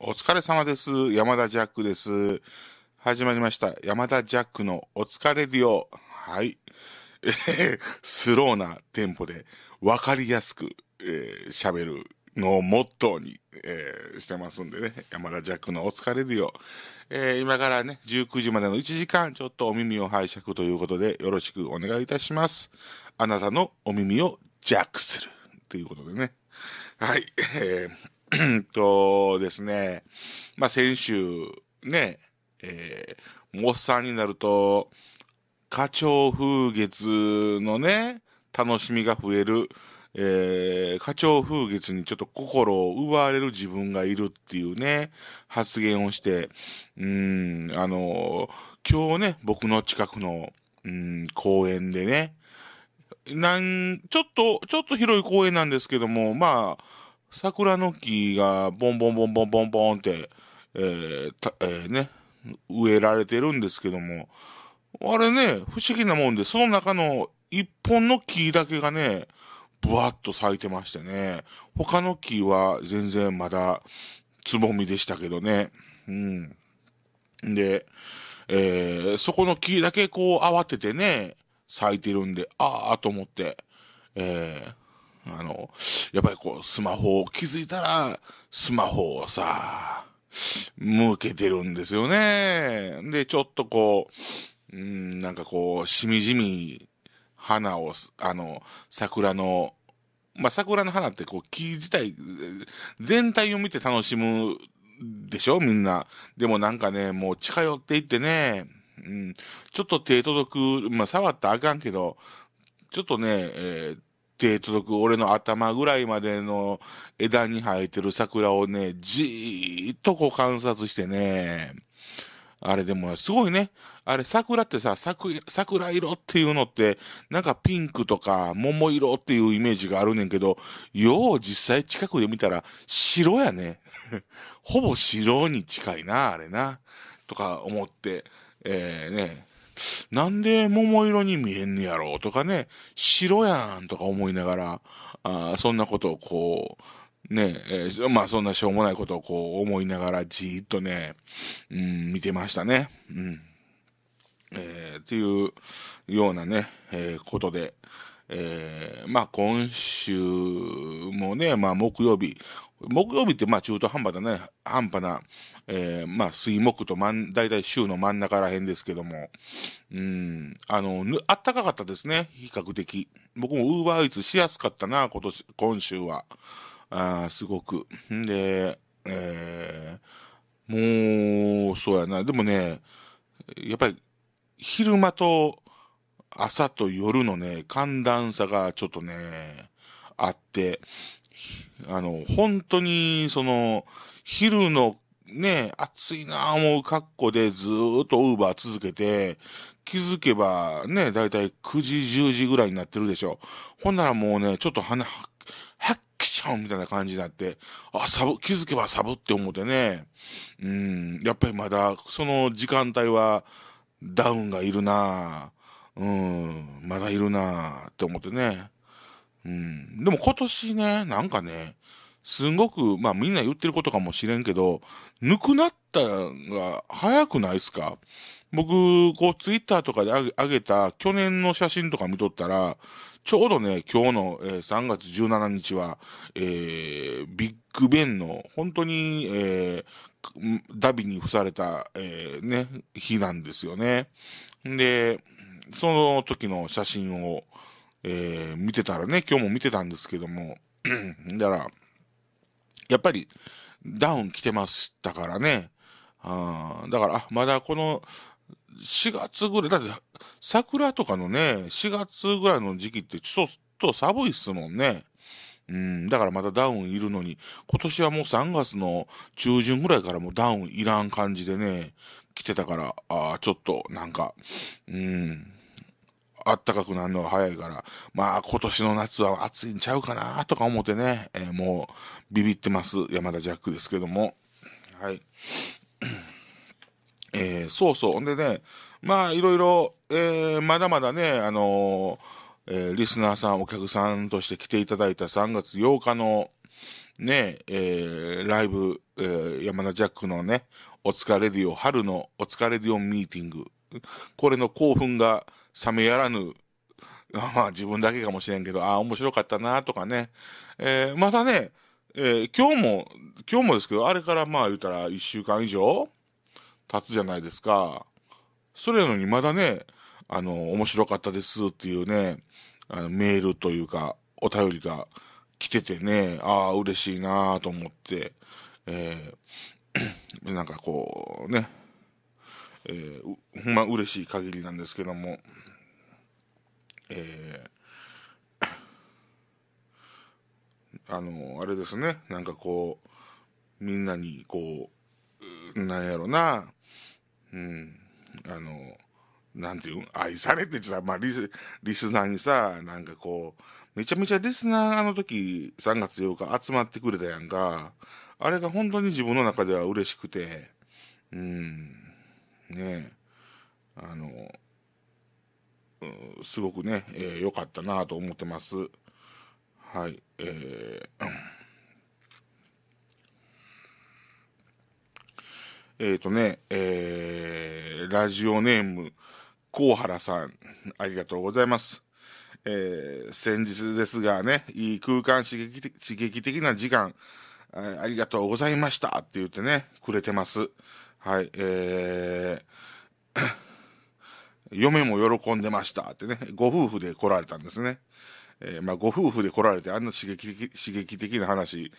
お疲れ様です。山田ジャックです。始まりました。山田ジャックのお疲れるよ。はい。えー、スローなテンポで分かりやすく喋、えー、るのをモットーに、えー、してますんでね。山田ジャックのお疲れるよ。えー、今からね、19時までの1時間、ちょっとお耳を拝借ということで、よろしくお願いいたします。あなたのお耳をジャックする。ということでね。はい。えー とですね、まあ、先週、ね、えー、モッサンになると、花鳥風月のね、楽しみが増える、えー、花鳥風月にちょっと心を奪われる自分がいるっていうね、発言をして、うん、あのー、今日ね、僕の近くの、うん、公園でね、なん、ちょっと、ちょっと広い公園なんですけども、まあ、桜の木がボンボンボンボンボンボンって、えーえー、ね、植えられてるんですけども、あれね、不思議なもんで、その中の一本の木だけがね、ぶわっと咲いてましてね、他の木は全然まだつぼみでしたけどね。うん。で、えー、そこの木だけこう慌ててね、咲いてるんで、ああと思って、えー、あの、やっぱりこう、スマホを気づいたら、スマホをさ、向けてるんですよね。で、ちょっとこう、うん、なんかこう、しみじみ、花を、あの、桜の、まあ、桜の花ってこう、木自体、全体を見て楽しむでしょみんな。でもなんかね、もう近寄っていってね、うん、ちょっと手届く、まあ、触ったらあかんけど、ちょっとね、えー、手届く俺の頭ぐらいまでの枝に生えてる桜をね、じーっとこう観察してね、あれでもすごいね。あれ桜ってさ、桜桜色っていうのって、なんかピンクとか桃色っていうイメージがあるねんけど、よう実際近くで見たら白やね。ほぼ白に近いな、あれな。とか思って、えー、ね、なんで桃色に見えんねやろとかね、白やんとか思いながら、あそんなことをこう、ねえー、まあそんなしょうもないことをこう思いながらじーっとね、うん、見てましたね。うん。えー、っていうようなね、えー、ことで、えー、まあ今週もね、まあ木曜日、木曜日ってまあ中途半端だね、半端な、えー、まあ水木と真ん、大体週の真ん中らへんですけども、うん、あの、あったかかったですね、比較的。僕もウーバーイーツしやすかったな、今年、今週は。あすごく。んで、えー、もう、そうやな。でもね、やっぱり、昼間と朝と夜のね、寒暖差がちょっとね、あって、あの、本当に、その、昼のね、暑いな思う格好でずっとウーバー続けて、気づけばね、だいたい9時、10時ぐらいになってるでしょ。ほんならもうね、ちょっと鼻、ハックションみたいな感じになって、あ、サブ、気づけばサブって思ってね、うん、やっぱりまだ、その時間帯は、ダウンがいるなうん、まだいるなって思ってね。うん。でも今年ね、なんかね、すんごく、まあみんな言ってることかもしれんけど、ぬくなったが早くないっすか僕、こうツイッターとかで上げた去年の写真とか見とったら、ちょうどね、今日の、えー、3月17日は、えー、ビッグベンの本当に、えー、ダビに付された、えー、ね、日なんですよね。で、その時の写真を、えー、見てたらね、今日も見てたんですけども、だから、やっぱりダウン来てましたからね、あだから、まだこの4月ぐらい、だって桜とかのね、4月ぐらいの時期ってちょっと寒いっすもんね。うん、だからまたダウンいるのに、今年はもう3月の中旬ぐらいからもうダウンいらん感じでね、来てたから、ああ、ちょっとなんか、うん、あったかくなるのは早いから、まあ今年の夏は暑いんちゃうかなとか思ってね、えー、もうビビってます山田ジャックですけども。はい。えー、そうそう。んでね、まあいろいろ、えー、まだまだね、あのえリスナーさん、お客さんとして来ていただいた3月8日のね、えー、ライブ、えー、山田ジャックのね、お疲れディオ、春のお疲れディオミーティング。これの興奮が、冷めやらぬ、まあ自分だけかもしれんけど、ああ、面白かったなとかね。えー、またね、えー、今日も、今日もですけど、あれからまあ言うたら1週間以上経つじゃないですか。それなのにまだね、あの、面白かったですっていうね、あのメールというか、お便りが来ててね、ああ、嬉しいなと思って、えー、なんかこう、ね、えー、ほんま嬉しい限りなんですけども。えー、あのあれですねなんかこうみんなにこうなんやろなうんあのなんていう愛されてさ、まあリス、リスナーにさなんかこうめちゃめちゃリスナーあの時3月8日集まってくれたやんかあれが本当に自分の中では嬉しくてうんねえあのすごくね良、えー、かったなと思ってます。はい、えー、えーとね、えー、ラジオネーム、コ原さん、ありがとうございます。えー、先日ですがね、いい空間刺激刺激的な時間、ありがとうございましたって言ってね、くれてます。はい、えー嫁も喜んでましたってね、ご夫婦で来られたんですね。えー、まあ、ご夫婦で来られて、あんな刺激的刺激的な話、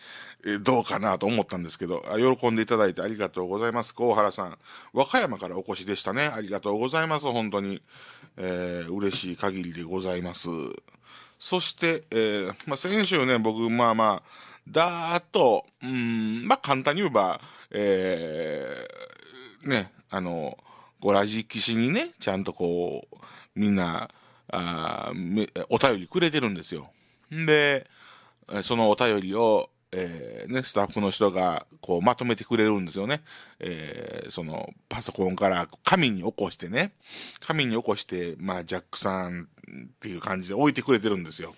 えー、どうかなと思ったんですけどあ、喜んでいただいてありがとうございます。小原さん、和歌山からお越しでしたね。ありがとうございます。本当に、えー、嬉しい限りでございます。そして、えー、まあ、先週ね、僕、まあまあ、だーっと、うん、まあ、簡単に言えば、えー、ね、あの、こう、ラジキシにね、ちゃんとこう、みんな、あお便りくれてるんですよ。で、そのお便りを、えーね、スタッフの人がこうまとめてくれるんですよね。えー、そのパソコンから紙に起こしてね、紙に起こして、まあ、ジャックさんっていう感じで置いてくれてるんですよ。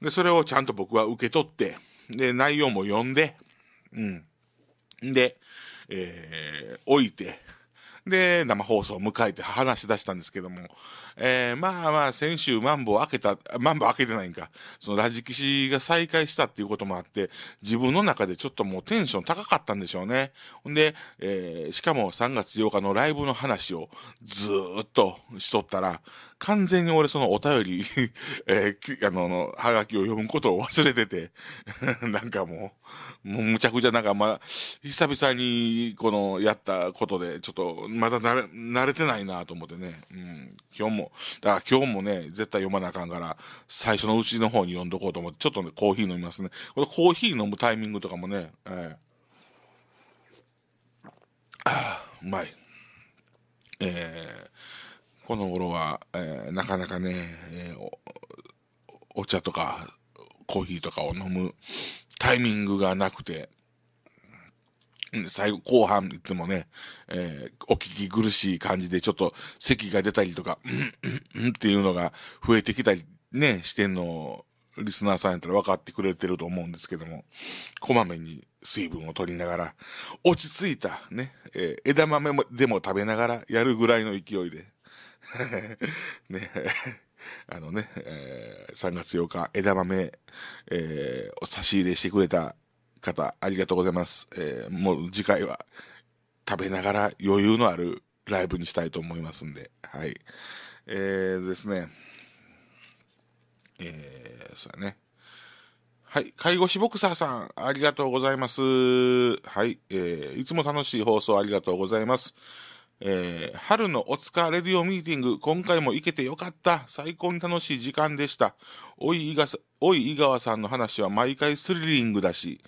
で、それをちゃんと僕は受け取って、で、内容も読んで、うん。で、えー、置いて、で、生放送を迎えて話し出したんですけども、えー、まあまあ、先週、マンボウ開けた、マンボウ開けてないんか、そのラジキシが再開したっていうこともあって、自分の中でちょっともうテンション高かったんでしょうね。ほんで、えー、しかも3月8日のライブの話をずっとしとったら、完全に俺そのお便り えー、あの、の、はがきを読むことを忘れてて なんかもう、もうむちゃくちゃなんかまあ、久々にこのやったことで、ちょっとまだ慣れ、慣れてないなと思ってね、うん、今日も、だから今日もね、絶対読まなあかんから、最初のうちの方に読んどこうと思って、ちょっとね、コーヒー飲みますね。このコーヒー飲むタイミングとかもね、えー、ああ、うまい。えー、この頃は、えー、なかなかね、えー、お茶とかコーヒーとかを飲むタイミングがなくて、最後、後半、いつもね、えー、お聞き苦しい感じで、ちょっと、咳が出たりとか、ん、ん、っていうのが増えてきたり、ね、してんのを、リスナーさんやったら分かってくれてると思うんですけども、こまめに水分を取りながら、落ち着いた、ね、えー、枝豆もでも食べながらやるぐらいの勢いで、ね、あのね、えー、3月8日、枝豆、えー、お差し入れしてくれた方、ありがとうございます。えー、もう次回は食べながら余裕のあるライブにしたいと思いますんで、はい。えー、ですね、えー、そうやね。はい。介護士ボクサーさん、ありがとうございます。はい。えー、いつも楽しい放送ありがとうございます。えー、春のおつかレディオミーティング、今回も行けてよかった。最高に楽しい時間でした。おい、井川さんの話は毎回スリリングだし、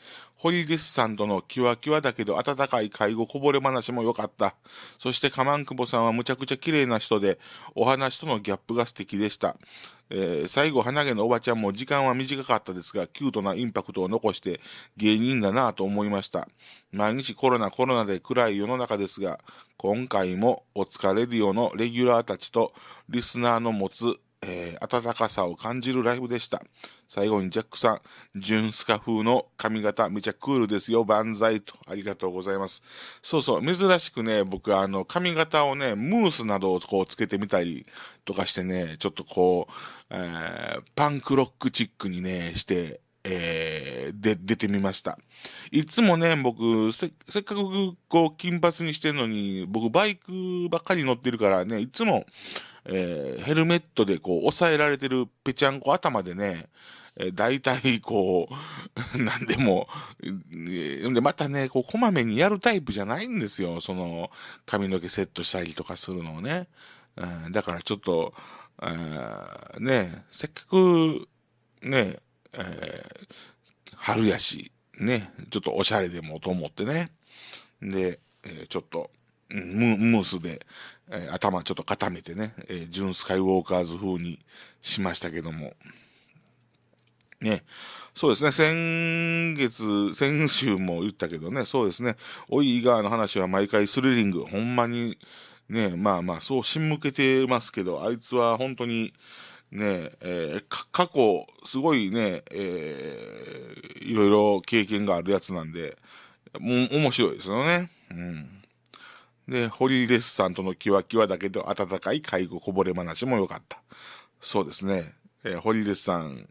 堀スさんとのキワキワだけど温かい介護こぼれ話も良かった。そして、かまんくぼさんはむちゃくちゃ綺麗な人で、お話とのギャップが素敵でした。えー、最後、花毛のおばちゃんも時間は短かったですが、キュートなインパクトを残して芸人だなぁと思いました。毎日コロナコロナで暗い世の中ですが、今回もお疲れディオのレギュラーたちとリスナーの持つえー、温かさを感じるライブでした。最後にジャックさん、ジュンスカ風の髪型、めちゃクールですよ、万歳と、ありがとうございます。そうそう、珍しくね、僕、あの、髪型をね、ムースなどをこうつけてみたりとかしてね、ちょっとこう、えー、パンクロックチックにね、して、えー、で、出てみました。いつもね、僕、せ、せっかくこう、金髪にしてんのに、僕、バイクばっかり乗ってるからね、いつも、えー、ヘルメットでこう、抑えられてるぺちゃんこ頭でね、えー、大体こう、なんでも、えで、またね、こう、こまめにやるタイプじゃないんですよ。その、髪の毛セットしたりとかするのをね。うん、だからちょっと、あね、せっかく、ね、えー、春やし、ね、ちょっとおしゃれでもと思ってね。で、えー、ちょっと、ムースで、えー、頭ちょっと固めてね、えー、ジュン・スカイウォーカーズ風にしましたけども。ね、そうですね、先月、先週も言ったけどね、そうですね、おい、ガーの話は毎回スリリング、ほんまに、ね、まあまあ、そうし向けてますけど、あいつは本当に、ね、えー、過去、すごいね、えー、いろいろ経験があるやつなんで、も面白いですよね。うん。で、ホリデスさんとのキワキワだけど温かい介護こぼれ話も良かった。そうですね。えー、リデスさん、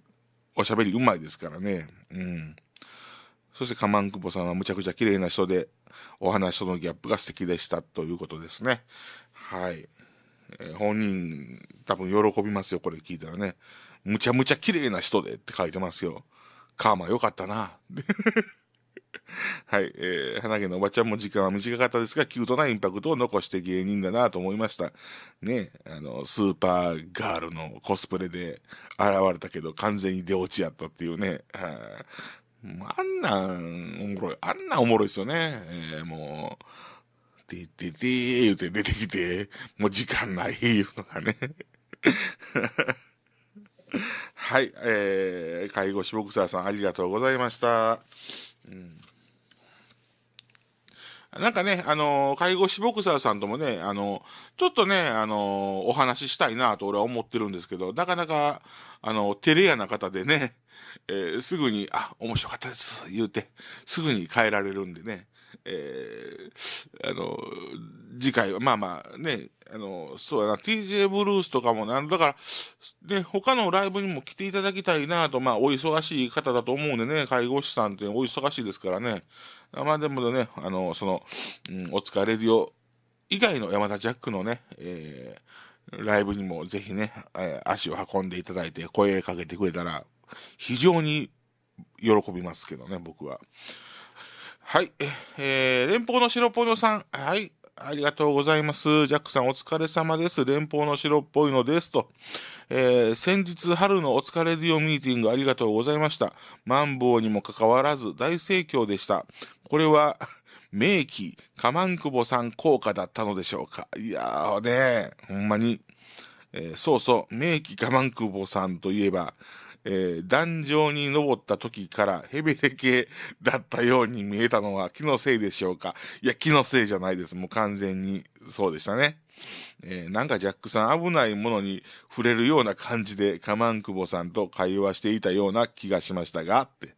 おしゃべりうまいですからね。うん。そして、カマンクボさんはむちゃくちゃ綺麗な人で、お話とのギャップが素敵でしたということですね。はい。えー、本人、多分喜びますよ、これ聞いたらね。むちゃむちゃ綺麗な人でって書いてますよ。カーマ良かったな。はい、えー、花毛のおばちゃんも時間は短かったですが、キュートなインパクトを残して芸人だなと思いました。ね、あの、スーパーガールのコスプレで現れたけど、完全に出落ちやったっていうね。はあ、あんなんおもろい、あんなおもろいですよね。えー、もう、てててー言うて出てきて、もう時間ないいうのがね。はい、えー、介護士ボクサーさんありがとうございました。うんなんかね、あのー、介護士ボクサーさんともね、あのー、ちょっとね、あのー、お話ししたいなと俺は思ってるんですけど、なかなか、あの、照れ屋な方でね、えー、すぐに、あ、面白かったです、言うて、すぐに変えられるんでね、えー、あの、次回は、まあまあね、あの、そうやな、TJ ブルースとかも、なの、だから、ね、他のライブにも来ていただきたいなと、まあ、お忙しい方だと思うんでね、介護士さんってお忙しいですからね、まあでもね、あの、その、うん、お疲れるよ以外の山田ジャックのね、えー、ライブにもぜひね、足を運んでいただいて声かけてくれたら、非常に喜びますけどね、僕は。はい。えー、連邦の白ポニョさん。はい。ありがとうございます。ジャックさんお疲れ様です。連邦の白っぽいのです。と。えー、先日春のお疲れディオミーティングありがとうございました。マンボウにもかかわらず大盛況でした。これは、名機、カマンクボさん効果だったのでしょうか。いやーねほんまに。えー、そうそう、名機カマンクボさんといえば、えー、壇上に登った時からヘベレ系だったように見えたのは気のせいでしょうか。いや、気のせいじゃないです。もう完全にそうでしたね。えー、なんかジャックさん危ないものに触れるような感じでカマンクボさんと会話していたような気がしましたが、って。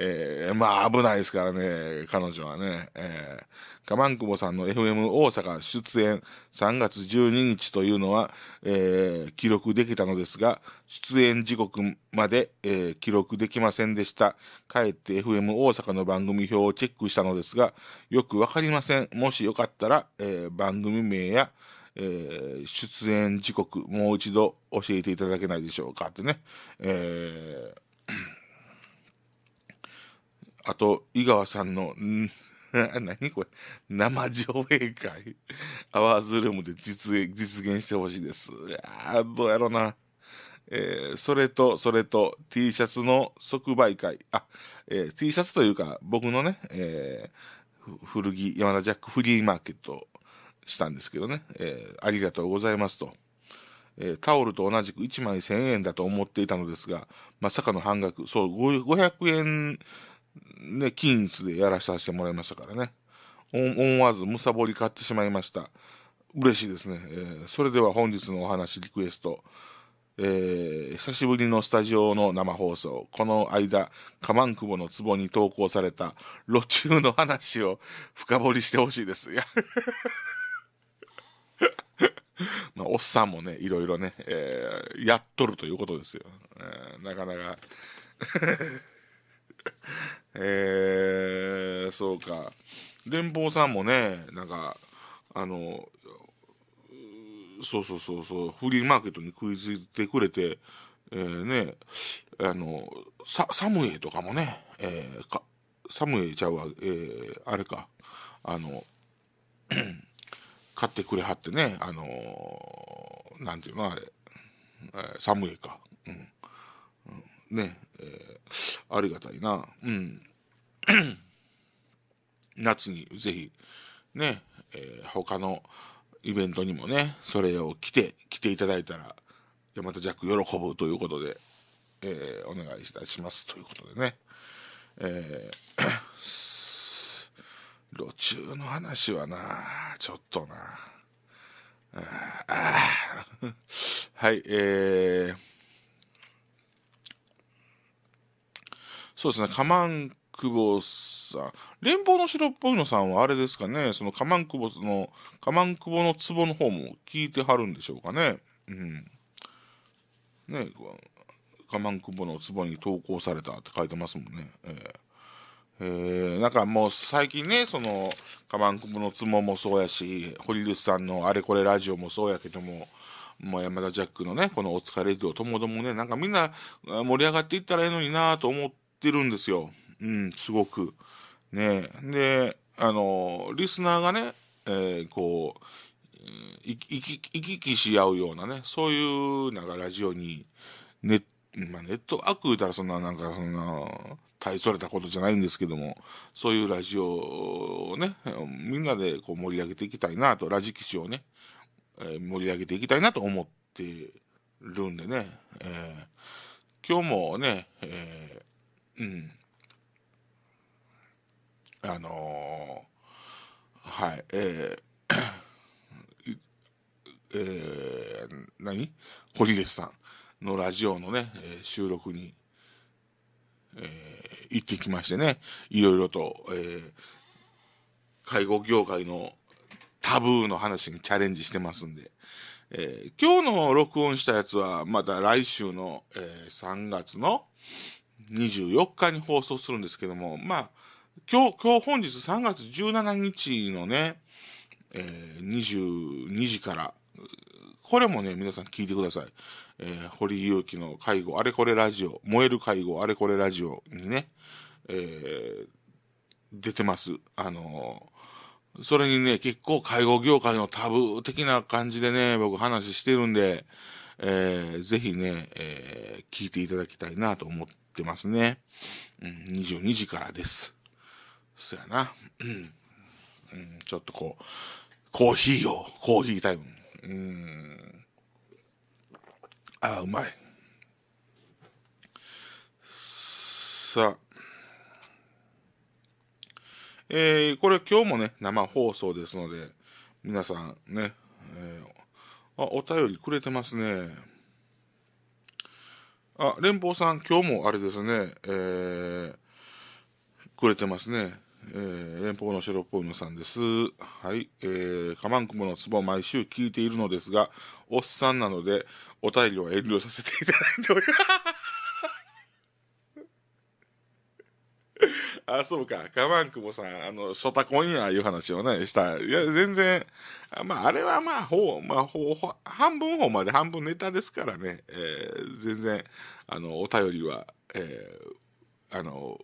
えー、まあ危ないですからね、彼女はね。えー、カマンクボさんの FM 大阪出演3月12日というのは、えー、記録できたのですが、出演時刻まで、えー、記録できませんでした。かえって FM 大阪の番組表をチェックしたのですが、よくわかりません。もしよかったら、えー、番組名や、えー、出演時刻、もう一度教えていただけないでしょうかってね。えーあと、井川さんの、ん 何これ、生上映会、アワーズルームで実実現してほしいです。いやどうやろな。えー、それと、それと、T シャツの即売会。あ、えー、T シャツというか、僕のね、えー、古着、山田ジャックフリーマーケットしたんですけどね、えー、ありがとうございますと。えタオルと同じく1枚1000円だと思っていたのですが、まさかの半額、そう、500円ね、均一でやらさせてもらいましたからね。思わずむさぼり買ってしまいました。嬉しいですね。えー、それでは本日のお話リクエスト。えー、久しぶりのスタジオの生放送。この間、カマンくぼの壺に投稿された、路中の話を 深掘りしてほしいです。いや まあ、おっさんもね、いろいろね、えー、やっとるということですよ。えー、なかなか えー、そうか。連邦さんもね、なんか、あの、そうそうそうそう、フリーマーケットに食いついてくれて、えー、ね、あの、ササムエとかもね、えー、かサムエちゃうわ、えー、あれか、あの、買ってくれはってね、あのなんていうのあれ、えサムエか。うん。ね、えー、ありがたいな。うん。夏にぜひ、ね、えー、他のイベントにもね、それを着て、来ていただいたら、大和ジャック喜ぶということで、えー、お願いいたしますということでね。えー、路中の話はな、ちょっとな。ああ はい、えー、そうですね、カマンクボさん、連邦の城っぽいのさんはあれですかね、そのカマン久保の、カマンクボの壺の方も聞いてはるんでしょうかね。うん。ねカマンクボの壺に投稿されたって書いてますもんね。えーえー、なんかもう最近ね、その、カマンクボのツ撲もそうやし、堀口さんのあれこれラジオもそうやけども、もう山田ジャックのね、このお疲れ度ともどもね、なんかみんな盛り上がっていったらええのになと思って、ってるんですよ。うん、すごく。ねで、あの、リスナーがね、えー、こう、行き来し合うようなね、そういう、なんかラジオに、ネ,、まあ、ネットワーク言うたらそんな、なんかそんな、大それたことじゃないんですけども、そういうラジオをね、みんなでこう盛り上げていきたいなと、ラジ基地をね、えー、盛り上げていきたいなと思ってるんでね、えー、今日もね、えうんあのー、はいえー、えー、何堀月さんのラジオのね、えー、収録に、えー、行ってきましてねいろいろと、えー、介護業界のタブーの話にチャレンジしてますんで、えー、今日の録音したやつはまた来週の、えー、3月の、24日に放送するんですけども、まあ、今日、今日本日3月17日のね、えー、22時から、これもね、皆さん聞いてください。えー、堀祐樹の介護、あれこれラジオ、燃える介護、あれこれラジオにね、えー、出てます。あのー、それにね、結構介護業界のタブー的な感じでね、僕話してるんで、えー、ぜひね、えー、聞いていただきたいなと思ってってますね。うん、22時からです。そやな。うん、ちょっとこう、コーヒーを、コーヒータイム。うん。ああ、うまい。さあ。えー、これ今日もね、生放送ですので、皆さんね、えー、あ、お便りくれてますね。あ、連邦さん、今日もあれですね、えー、くれてますね。えー、連邦の白っぽいのさんです。はい、えー、かまんくものツボ毎週聞いているのですが、おっさんなので、お便りを遠慮させていただいております。あ、そうか。カマンクもさ、あの、ショタコンや、いう話をね、した。いや、全然、あまあ、あれはまあ、ほう、まあ、ほう、半分ほまで半分ネタですからね、えー、全然、あの、お便りは、えー、あの、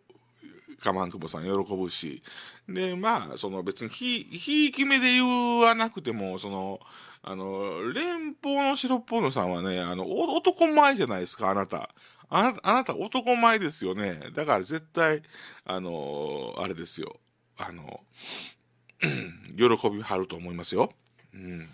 カマンクボさん喜ぶし、で、まあ、その別にひ、ひいき目で言わなくても、その、あの、連邦の白っぽいのさんはね、あの、男前じゃないですか、あなた。あなた、あなた男前ですよね。だから絶対、あのー、あれですよ。あのー、喜びはると思いますよ。うん。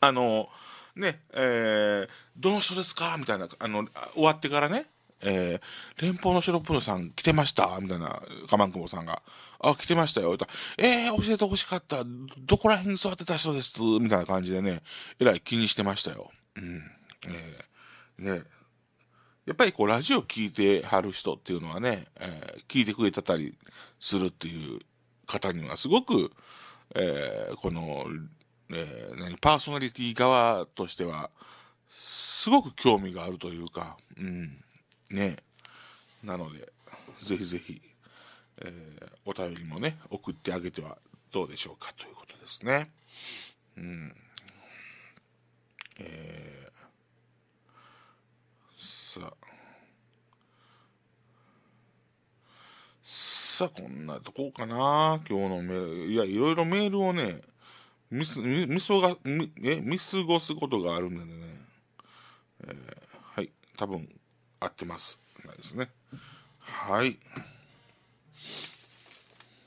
あのー、ね、えー、どの人ですかみたいな、あの、終わってからね、えー、連邦の白プロさん来てましたみたいな、かまんくぼさんが。あ、来てましたよ。たえー、教えてほしかった。どこら辺に座ってた人ですみたいな感じでね、えらい気にしてましたよ。うん。えー、ね、やっぱりこうラジオ聴いてはる人っていうのはね、えー、聞いてくれてたりするっていう方にはすごく、えー、この、えー、パーソナリティ側としてはすごく興味があるというか、うん、ねなのでぜひぜひ、えお便りもね送ってあげてはどうでしょうかということですね。うんえーさこんなとこかな今日のメール。いや、いろいろメールをね、見す、が、え、見過ごすことがあるんでね。えー、はい。多分、合ってます。ないですね。はい。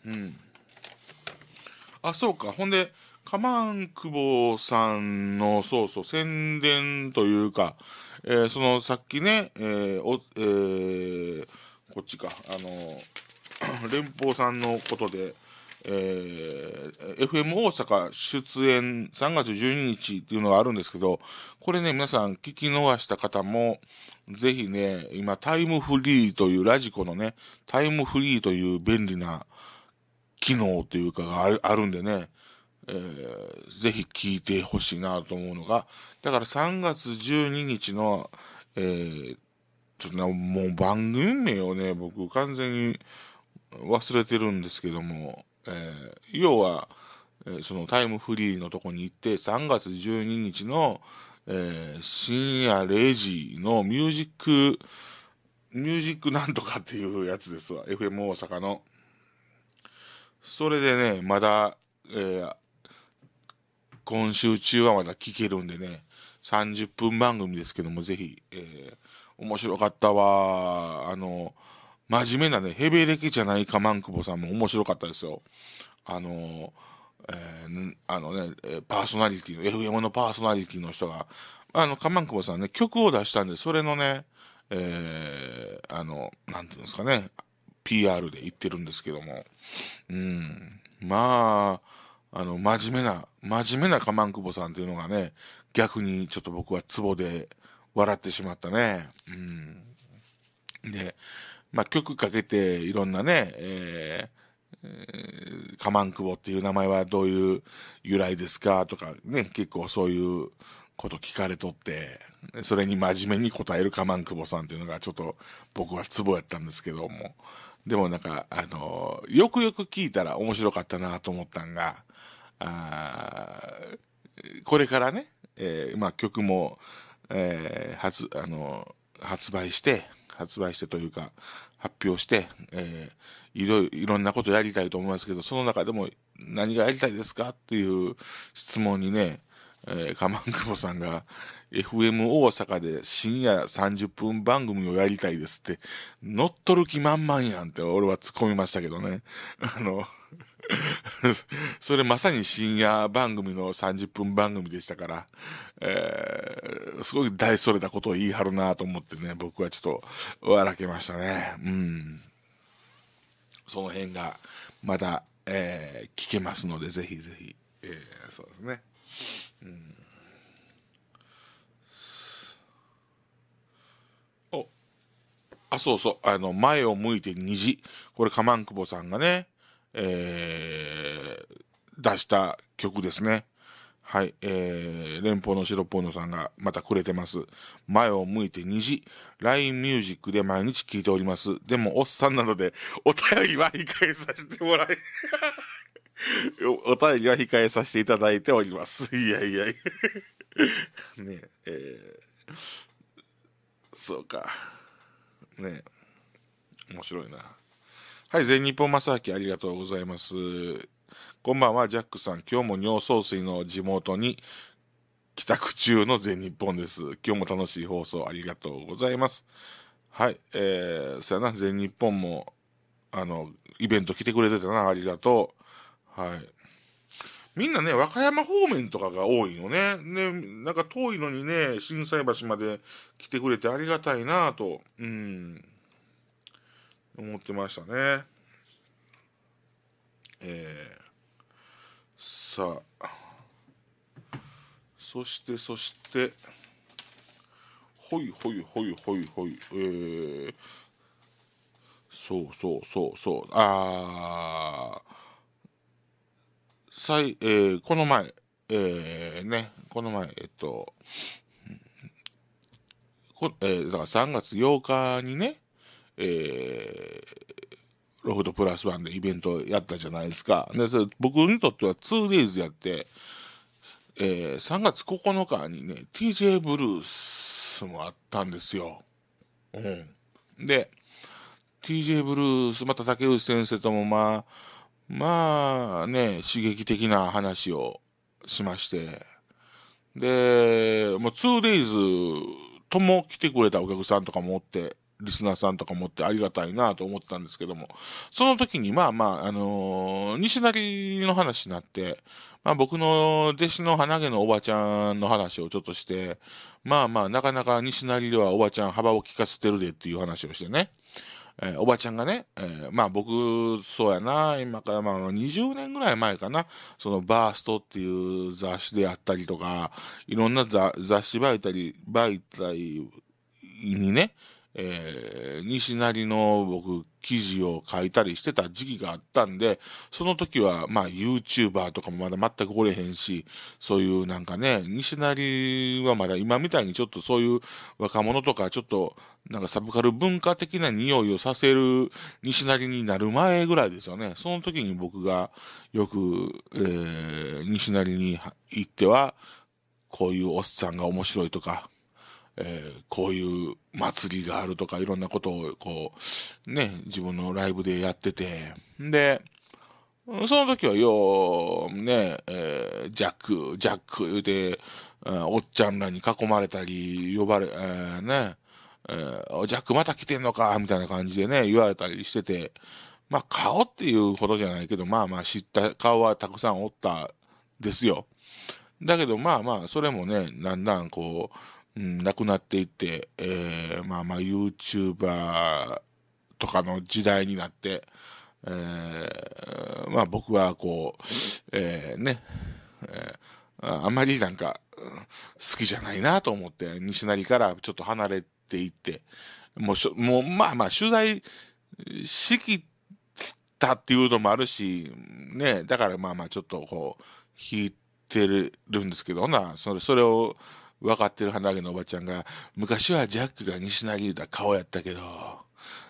うん。あ、そうか。ほんで、カマンクボさんの、そうそう、宣伝というか、えー、その、さっきね、えー、お、えー、こっちか、あのー、連邦さんのことで、えー、FM 大阪出演3月12日っていうのがあるんですけど、これね、皆さん聞き逃した方も、ぜひね、今、タイムフリーというラジコのね、タイムフリーという便利な機能というかがあるんでね、えー、ぜひ聞いてほしいなと思うのが、だから3月12日の、えー、ちょっともう番組名をね、僕完全に忘れてるんですけども、えー、要は、えー、そのタイムフリーのとこに行って3月12日の、えー、深夜0時のミュージックミュージックなんとかっていうやつですわ FM 大阪のそれでねまだ、えー、今週中はまだ聴けるんでね30分番組ですけどもぜひ、えー、面白かったわあのー真面目なね、ヘベレキじゃないかマンクボさんも面白かったですよ。あのー、えー、あのね、パーソナリティの、FM のパーソナリティの人が、あの、かまんくぼさんね、曲を出したんで、それのね、えー、あの、なんていうんですかね、PR で言ってるんですけども、うん、まあ、あの、真面目な、真面目なかまんくぼさんっていうのがね、逆にちょっと僕はツボで笑ってしまったね。うん。で、まあ、曲かけていろんなね、えー、カマンクボっていう名前はどういう由来ですかとかね、結構そういうこと聞かれとって、それに真面目に答えるカマンクボさんっていうのがちょっと僕はツボやったんですけども。でもなんか、あのー、よくよく聞いたら面白かったなと思ったんが、あこれからね、えー、まあ曲も、えー、発、あのー、発売して、発売してというか発表して、えー、いろいろんなことやりたいと思いますけどその中でも何がやりたいですかっていう質問にね、えー、カマンクボさんが FM 大阪で深夜30分番組をやりたいですって乗っ取る気満々やんって俺は突っ込みましたけどねあの それまさに深夜番組の30分番組でしたから、えー、すごい大それたことを言い張るなと思ってね、僕はちょっと笑けましたね。うん。その辺がまだ、えー、聞けますので、ぜひぜひ、えー、そうですね。うんあ、そうそう。あの、前を向いて虹。これ、カマンクボさんがね、えー、出した曲ですね。はい、えー、連邦の白ぽいのさんがまたくれてます。前を向いて虹、LINE ミュージックで毎日聴いております。でも、おっさんなので、お便りは控えさせてもらい、お便りは控えさせていただいております。いやいやいやねえー、そうか。ね面白いな。はい、全日本正明ありがとうございます。こんばんは、ジャックさん。今日も尿送水の地元に帰宅中の全日本です。今日も楽しい放送ありがとうございます。はい、えー、さやな、全日本も、あの、イベント来てくれてたな、ありがとう。はい。みんなね、和歌山方面とかが多いのね。ね、なんか遠いのにね、心斎橋まで来てくれてありがたいなと。うん。思ってましたねえー、さあそしてそしてほいほいほいほいほいえー、そうそうそうそうあさい、えー、この前えー、ねこの前えっとこ、えー、だから3月8日にねえー、ロフトプラスワンでイベントやったじゃないですか。で、それ僕にとっては 2days やって、えー、3月9日にね、TJ ブルースもあったんですよ。うん。で、TJ ブルース、また竹内先生ともまあ、まあね、刺激的な話をしまして、で、もう 2days とも来てくれたお客さんとかもおって、リスナーさんとか持ってありがたいなと思ってたんですけども、その時にまあまあ、あのー、西成の話になって、まあ僕の弟子の花毛のおばちゃんの話をちょっとして、まあまあ、なかなか西成ではおばちゃん幅を利かせてるでっていう話をしてね。えー、おばちゃんがね、えー、まあ僕、そうやな、今からまあ20年ぐらい前かな、そのバーストっていう雑誌であったりとか、いろんな雑誌媒体、媒体にね、えー、西成の僕、記事を書いたりしてた時期があったんで、その時は、まあ、YouTuber とかもまだ全くおれへんし、そういうなんかね、西成はまだ今みたいにちょっとそういう若者とか、ちょっと、なんかサブカル文化的な匂いをさせる西成になる前ぐらいですよね。その時に僕がよく、えー、西成に行っては、こういうおっさんが面白いとか、えー、こういう祭りがあるとかいろんなことをこうね自分のライブでやっててでその時はようね、えー、ジャックジャック言うて、えー、おっちゃんらに囲まれたり呼ばれ、えー、ね、えー、ジャックまた来てんのかみたいな感じでね言われたりしててまあ顔っていうことじゃないけどまあまあ知った顔はたくさんおったですよだけどまあまあそれもねだんだんこううん、なくなっていって、えー、まあまあ YouTuber とかの時代になって、えー、まあ僕はこう、えー、ね、えー、あんまりなんか好きじゃないなと思って、西成からちょっと離れていって、もうもうまあまあ取材しきたっていうのもあるし、ね、だからまあまあちょっとこう、引いてるんですけど、な、それ、それを、分かってる鼻毛のおばちゃんが、昔はジャックが西成うた顔やったけど、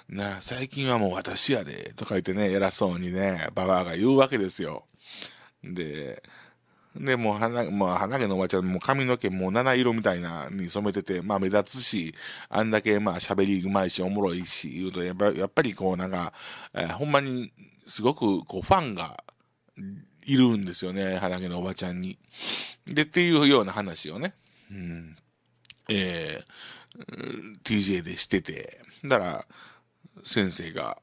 な最近はもう私やで、とか言ってね、偉そうにね、ババアが言うわけですよ。で、で、もう花、まあ、花毛のおばちゃん、も髪の毛もう七色みたいなに染めてて、まあ目立つし、あんだけまあ喋りうまいし、おもろいし、言うと、やっぱやっぱりこうなんか、えー、ほんまにすごくこうファンがいるんですよね、花毛のおばちゃんに。で、っていうような話をね、うん、えー、TJ でしてて、だから、先生が、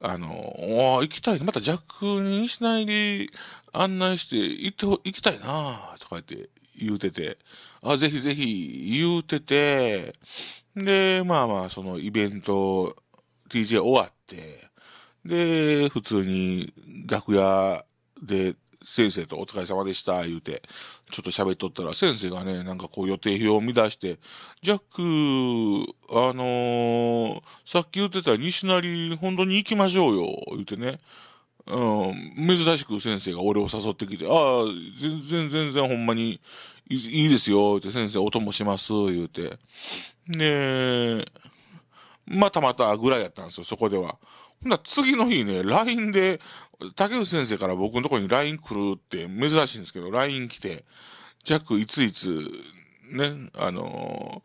あの、お行きたい、またジャにしないで案内して、行って、行きたいなとか言って言うてて、あ、ぜひぜひ言うてて、で、まあまあ、そのイベント、TJ 終わって、で、普通に楽屋で先生とお疲れ様でした、言うて、ちょっと喋っとったら、先生がね、なんかこう予定表を乱して、ジャック、あのー、さっき言ってた西成、本当に行きましょうよ、言うてね。うん、珍しく先生が俺を誘ってきて、ああ、全然全然ほんまにいいですよ、って先生お供します、言うて。で、またまたぐらいやったんですよ、そこでは。ほんな次の日ね、LINE で、竹内先生から僕のところに LINE 来るって珍しいんですけど、LINE 来て、ジャックいついつ、ね、あの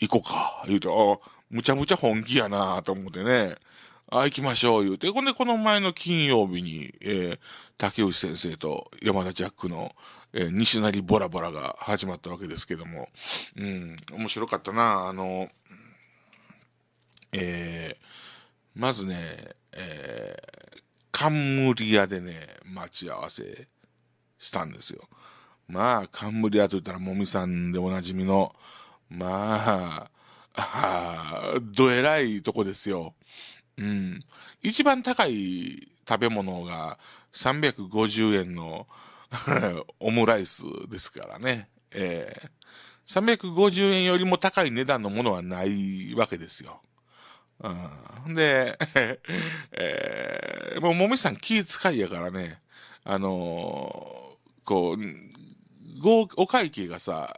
ー、行こうか、言うと、あむちゃむちゃ本気やなと思ってね、あ行きましょう、言うて、ほんで、この前の金曜日に、えー、竹内先生と山田ジャックの、えー、西成ボラボラが始まったわけですけども、うん、面白かったなあの、えー、まずね、えー、カンムリアでね、待ち合わせしたんですよ。まあ、カンムリアと言ったら、もみさんでおなじみの、まあ、あどえらいとこですよ。うん。一番高い食べ物が350円の オムライスですからね。えー、350円よりも高い値段のものはないわけですよ。うん。で、えー、もう、もみさん気使いやからね、あのー、こう、ご、お会計がさ、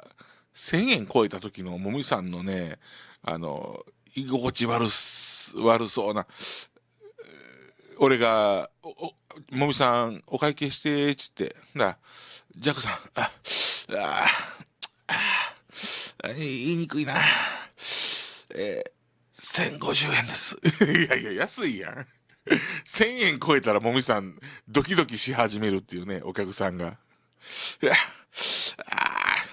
1000円超えた時のもみさんのね、あの居心地悪悪そうな、俺が、もみさん、お会計して、っつって、だ、ジャックさん、あ、あ、あ、言いにくいな。1050円です。いやいや、安いやん。1000 円超えたらもみさん、ドキドキし始めるっていうね、お客さんが。あ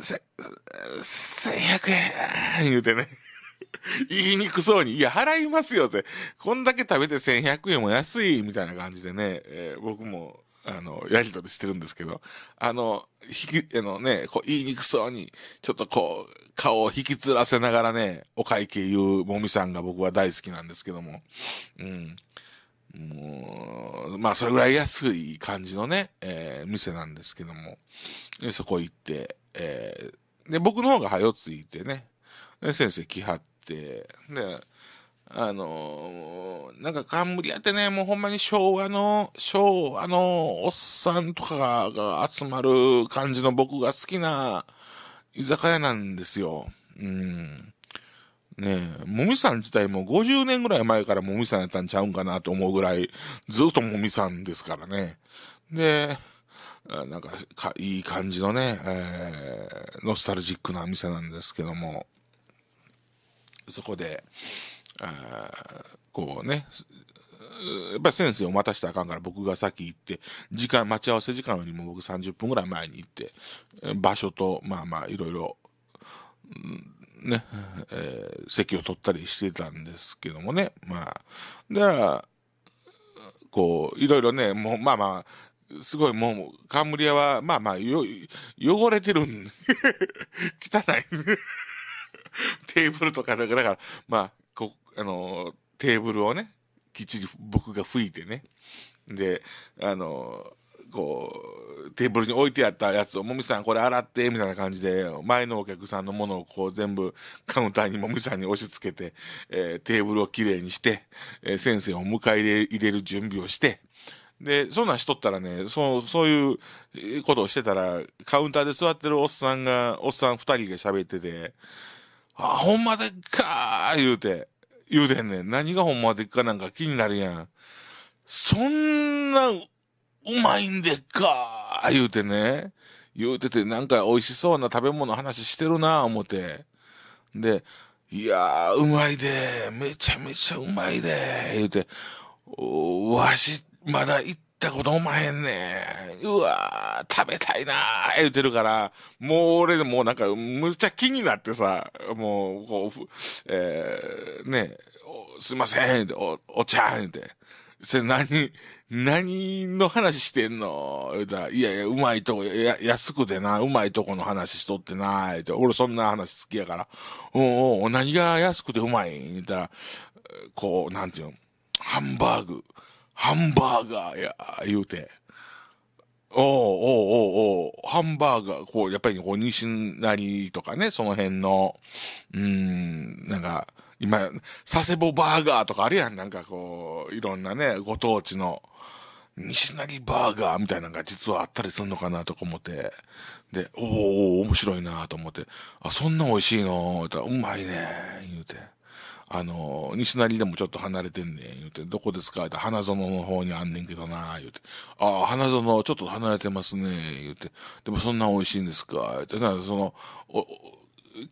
1100円言うてね。言いにくそうに、いや、払いますよって。こんだけ食べて1100円も安いみたいな感じでね、えー、僕もあの、やりとりしてるんですけど、あの、ひき、あのね、こう、言いにくそうに、ちょっとこう、顔を引きずらせながらね、お会計言うもみさんが僕は大好きなんですけども、うん。もう、まあ、それぐらい安い感じのね、えー、店なんですけども、そこ行って、えー、で、僕の方が早ついてね、先生来はって、で、あのー、なんか冠やってね、もうほんまに昭和の、昭和のおっさんとかが集まる感じの僕が好きな居酒屋なんですよ。うん。ねえ、もみさん自体も50年ぐらい前からもみさんやったんちゃうんかなと思うぐらい、ずっともみさんですからね。で、なんかか、いい感じのね、えー、ノスタルジックな店なんですけども、そこで、あこうね、やっぱり先生を待たしてあかんから僕が先行って、時間、待ち合わせ時間よりも僕30分ぐらい前に行って、場所と、まあまあ、いろいろ、ね、えー、席を取ったりしてたんですけどもね、まあ、だから、こう、いろいろね、もう、まあまあ、すごいもう、カンブリアは、まあまあ、よ、汚れてるん、汚い テーブルとかだから、まあ、あの、テーブルをね、きっちり僕が拭いてね。で、あの、こう、テーブルに置いてあったやつを、もみさんこれ洗って、みたいな感じで、前のお客さんのものをこう全部カウンターにもみさんに押し付けて、えー、テーブルをきれいにして、えー、先生を迎え入れる準備をして、で、そんなんしとったらね、そう、そういうことをしてたら、カウンターで座ってるおっさんが、おっさん二人が喋ってて、あ、ほんまでっかー言うて、言うてんねん。何がほんまでっかなんか気になるやん。そんな、うまいんでっか言うてね。言うてて、なんか美味しそうな食べ物話してるな思って。で、いやー、うまいでめちゃめちゃうまいで言うて、わし、まだ行っったことおまへんねん。うわー、食べたいなー、言うてるから、もう俺、もうなんか、むっちゃ気になってさ、もう、こう、えー、ね、すいません、お、お茶、言うて。それ何、何の話してんの言うたら、いやいや、うまいとこ、や、安くてな、うまいとこの話しとってな、言うて、俺そんな話好きやから、おうん、お何が安くてうまい言うたら、こう、なんていうの、ハンバーグ。ハンバーガーや、言うて。おうおうおうおうハンバーガー、こう、やっぱりこう、西成とかね、その辺の、うん、なんか、今、佐世保バーガーとかあるやん、なんかこう、いろんなね、ご当地の、西成バーガーみたいなのが実はあったりするのかなとか思って、で、おお面白いなと思って、あ、そんな美味しいの言ったら、うまいね言うて。あの、西成でもちょっと離れてんねん、言うて、どこですかって花園の方にあんねんけどな、言うて、ああ、花園ちょっと離れてますね、言うて、でもそんな美味しいんですか、って、なその、お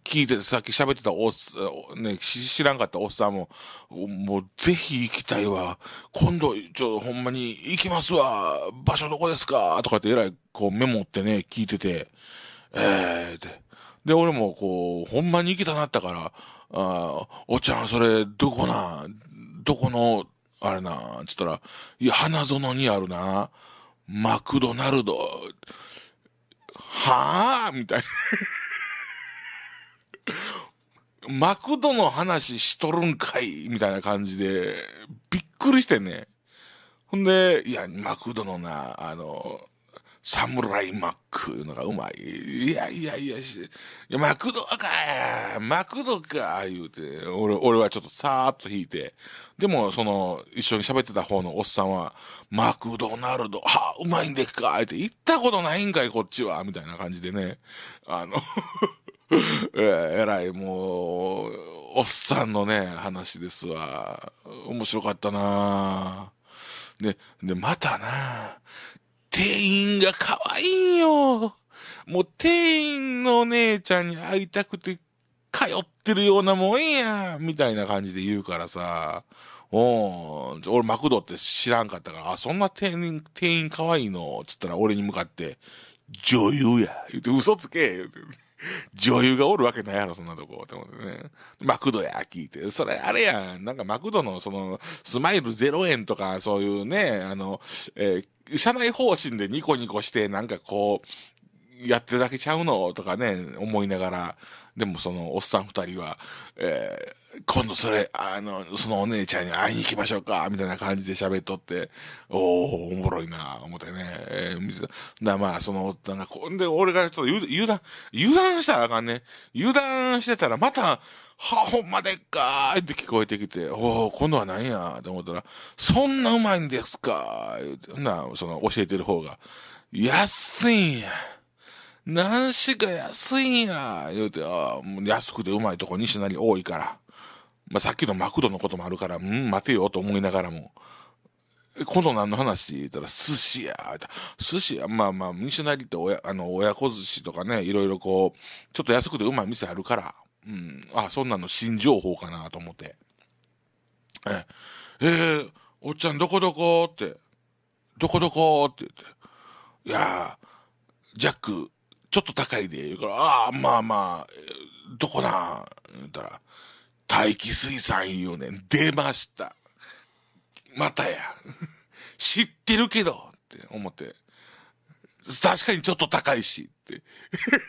聞いて、さっき喋ってたおっ、ね、知らんかったおっさんも、もうぜひ行きたいわ。今度、ちょ、っとほんまに行きますわ。場所どこですかとかってえらい、こうメモってね、聞いてて、ええー、って。で、俺もこう、ほんまに行きたなったから、あおっちゃん、それ、どこなどこの、あれなつったら、いや、花園にあるな。マクドナルド。はあみたいな。マクドの話しとるんかいみたいな感じで、びっくりしてね。ほんで、いや、マクドのな、あの、サムライマックいうのがうまい。いやいやいや、いやマクドかマクドか言うて、俺、俺はちょっとさーっと引いて。でも、その、一緒に喋ってた方のおっさんは、マクドナルド、はあ、うまいんでっかって、言ったことないんかい、こっちはみたいな感じでね。あの ええらい、もう、おっさんのね、話ですわ。面白かったなで、で、またな店員が可愛いよ。もう店員のお姉ちゃんに会いたくて通ってるようなもんや、みたいな感じで言うからさ。おん、俺マクドって知らんかったから、あ、そんな店員、店員可愛いのつったら俺に向かって、女優や言うて嘘つけ言うて。女優がおるわけないやろ、そんなとこ。って思ってね。マクドや、聞いて。それ、あれやん。なんかマクドの、その、スマイル0円とか、そういうね、あの、えー、社内方針でニコニコして、なんかこう、やってるだけちゃうのとかね、思いながら、でもその、おっさん二人は、えー、今度それ、あの、そのお姉ちゃんに会いに行きましょうか、みたいな感じで喋っとって、おおおもろいな、思ってね、えー、見てた。だまあ、そのおっさんが、こんで、俺がちょっと油断、油断したらあかんね。油断してたら、また、は、ほんまでっかーって聞こえてきて、おお今度は何やと思ったら、そんなうまいんですかな、その、教えてる方が、安いんや。何しか安いんや言うて、ああ、安くてうまいとこ西成多いから。まあ、さっきのマクドのこともあるから、うん、待てよと思いながらも、今度何の話言ったら、寿司や、寿司や、まあまあ、ミナリって親あの親子寿司とかね、いろいろこう、ちょっと安くてうまい店あるから、うん、あ、そんなの新情報かなと思って。え、えー、おっちゃんどこどこって、どこどこって言って、いやー、ジャック、ちょっと高いで、言うから、ああ、まあまあ、どこだ言ったら、大気水産言うねん。出ました。またや。知ってるけどって思って。確かにちょっと高いしって。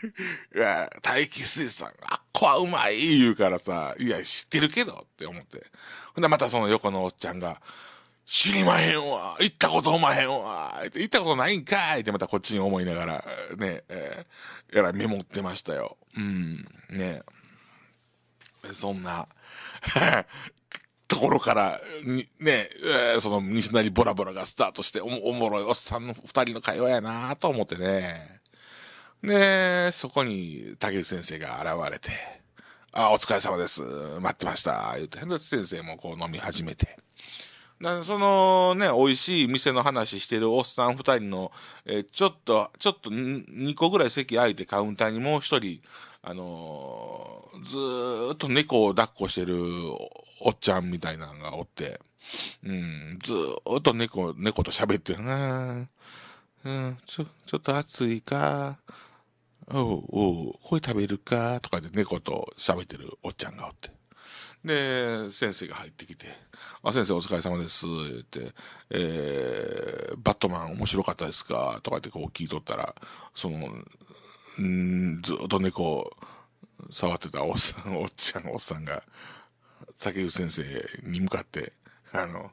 いや、大気水産、あっこはうまい言うからさ、いや、知ってるけどって思って。ほんでまたその横のおっちゃんが、知りまへんわ行ったことおまへんわ行ったことないんかいってまたこっちに思いながら、ね、えー、やらメモってましたよ。うん、ね。そんな ところからに、ね、えー、その、西成ボラボラがスタートしてお、おもろいおっさんの二人の会話やなと思ってね。で、そこに竹内先生が現れて、あ、お疲れ様です。待ってました。言って、竹内先生もこう飲み始めて。そのね、美味しい店の話してるおっさん二人の、えー、ちょっと、ちょっと二個ぐらい席空いてカウンターにもう一人、あのー、ずっと猫を抱っこしてるおっちゃんみたいなのがおって、うん、ずっと猫、猫と喋ってるなうん、ちょ、ちょっと暑いかおうおう、これ食べるかとかで猫と喋ってるおっちゃんがおって。で、先生が入ってきて、あ、先生お疲れ様です、って、えー、バットマン面白かったですかとかってこう聞いとったら、その、うんずっと猫触ってたおっさん、おっちゃん、おっさんが、竹内先生に向かって、あの、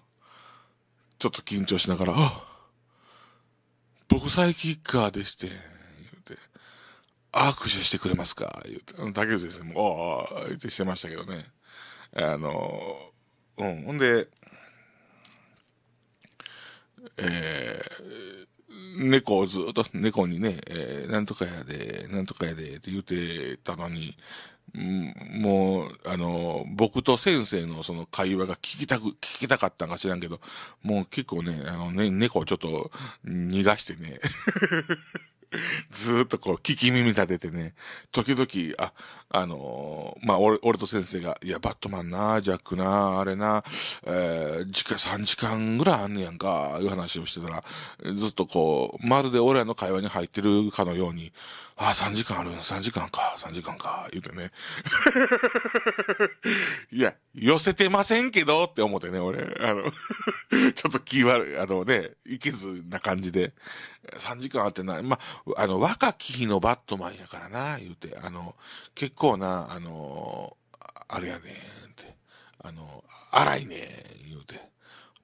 ちょっと緊張しながら、あ僕サイキッカーでして、言うて、握手してくれますか言うて、竹内先生も、ああ、言ってしてましたけどね。あの、うん、ほんで、えー、猫をずっと猫にね、えー、なんとかやで、なんとかやでって言ってたのに、もう、あの、僕と先生のその会話が聞きたく、聞きたかったんか知らんけど、もう結構ね、あのね、猫をちょっと逃がしてね ずっとこう、聞き耳立ててね、時々、あ、あのー、まあ、俺、俺と先生が、いや、バットマンな、ジャックな、あれな、えー、時間、3時間ぐらいあんねやんか、いう話をしてたら、ずっとこう、まるで俺らの会話に入ってるかのように、ああ、3時間あるん、3時間か、3時間か、言うてね。いや、寄せてませんけどって思ってね、俺。あの ちょっと気悪い、あのね、いけずな感じで。3時間あってない。まあ、あの、若き日のバットマンやからな、言うて。あの、結構な、あの、あれやねんって。あの、荒いねん、言うて。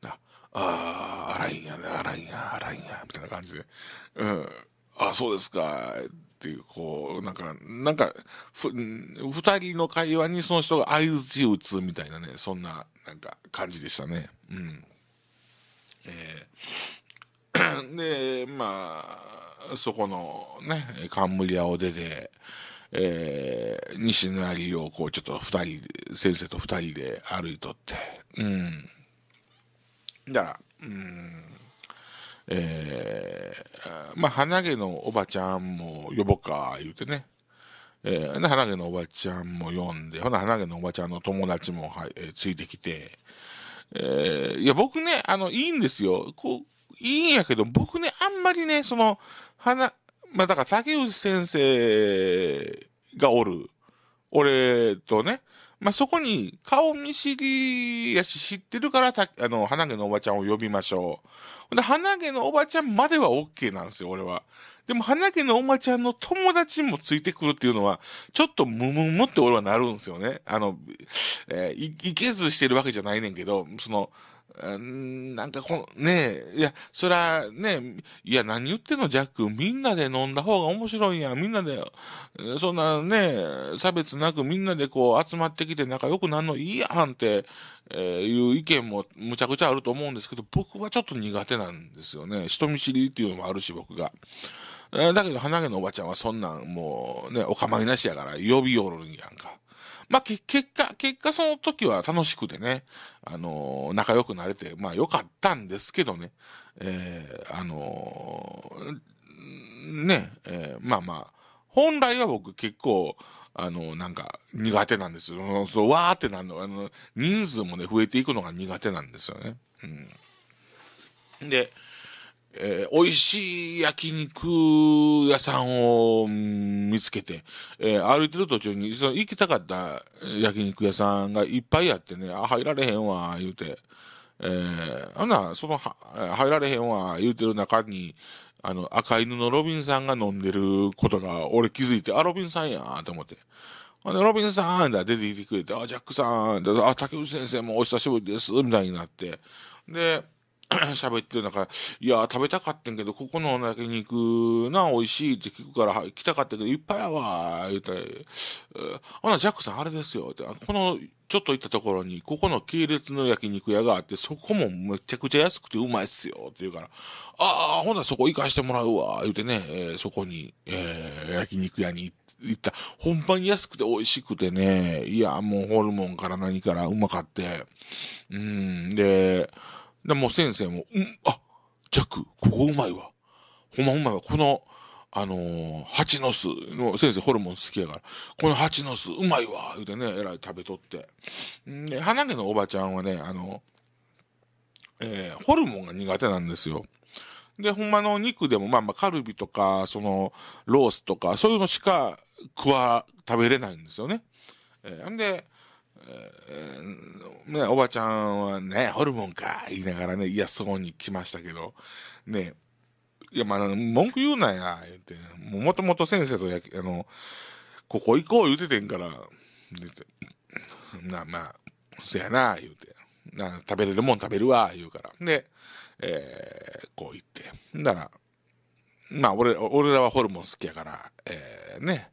ああ、荒いんやね、荒いんや、荒いんや、みたいな感じで。うん。あ、そうですか。っていう、こう、なんか、なんか、ふ、二人の会話にその人が相槌打つみたいなね、そんな、なんか、感じでしたね。うん。えー、で、まあ、そこのね、冠屋を出て、えー、西成をこう、ちょっと二人、先生と二人で歩いとって、うん。だから、うん。えー、まあ、鼻毛のおばちゃんも呼ぼうか、言うてね。えー、花毛のおばちゃんも呼んで、ほな、花毛のおばちゃんの友達も、はい、えー、ついてきて、えー、いや、僕ね、あの、いいんですよ。こう、いいんやけど、僕ね、あんまりね、その、花、まあ、だから、竹内先生がおる。俺とね、まあ、そこに顔見知りやし知ってるからた、あの、鼻毛のおばちゃんを呼びましょう。で、鼻毛のおばちゃんまでは OK なんですよ、俺は。でも、鼻毛のおばちゃんの友達もついてくるっていうのは、ちょっとムムムって俺はなるんですよね。あの、えー、い、いけずしてるわけじゃないねんけど、その、なんかこの、ねえ、いや、そら、ねえ、いや、何言ってんの、ジャック。みんなで飲んだ方が面白いやん。みんなで、そんなね、差別なくみんなでこう集まってきて仲良くなんのいいやんって、えー、いう意見もむちゃくちゃあると思うんですけど、僕はちょっと苦手なんですよね。人見知りっていうのもあるし、僕が。だけど、花毛のおばちゃんはそんなん、もうね、お構いなしやから、呼び寄るんやんか。まあ、結果、結果その時は楽しくてね、あのー、仲良くなれて、まあ、良かったんですけどね、えー、あのー、ね、えまあまあ、本来は僕結構、あの、なんか、苦手なんですよ。そう、わーってなるの、あの、人数もね、増えていくのが苦手なんですよね。うん。で、えー、美味しい焼肉屋さんを見つけて、えー、歩いてる途中に、その行きたかった焼肉屋さんがいっぱいあってね、あ、入られへんわ、言うて。えー、あんな、その、入られへんわ、言うてる中に、あの、赤犬のロビンさんが飲んでることが、俺気づいて、あ、ロビンさんや、と思って。あロビンさんだ、出てきてくれて、あ、ジャックさん、あ、竹内先生もお久しぶりです、みたいになって。で、喋ってる中、いや、食べたかったんけど、ここの焼肉な、美味しいって聞くから、来たかったけど、いっぱいやわ、言うて、ほな、ジャックさん、あれですよ、って、この、ちょっと行ったところに、ここの系列の焼肉屋があって、そこもめちゃくちゃ安くてうまいっすよ、って言うから、ああ、ほな、そこ行かしてもらうわ、言うてね、えー、そこに、えー、焼肉屋に行った。ほんまに安くて美味しくてね、いや、もうホルモンから何からうまかって、うん、で、でもう先生も、うんあ弱、ここうまいわ。ほんまうまいわ。この、あのー、蜂の巣の、先生ホルモン好きやから、この蜂の巣うまいわ言うてね、えらい食べとって。んで、花毛のおばちゃんはね、あの、えー、ホルモンが苦手なんですよ。で、ほんまの肉でも、まあまあ、カルビとか、その、ロースとか、そういうのしか食わ、食べれないんですよね。えー、んで、ね、おばちゃんはね、ホルモンか、言いながらね、いや、そうに来ましたけど、ね、いや、まあ、文句言うなや、言って、もともと先生とや、あの、ここ行こう言うててんから、言って、な、まあ、そやな、言うて、な、食べれるもん食べるわ、言うから。で、えー、こう言って。だから、まあ、俺、俺らはホルモン好きやから、えー、ね、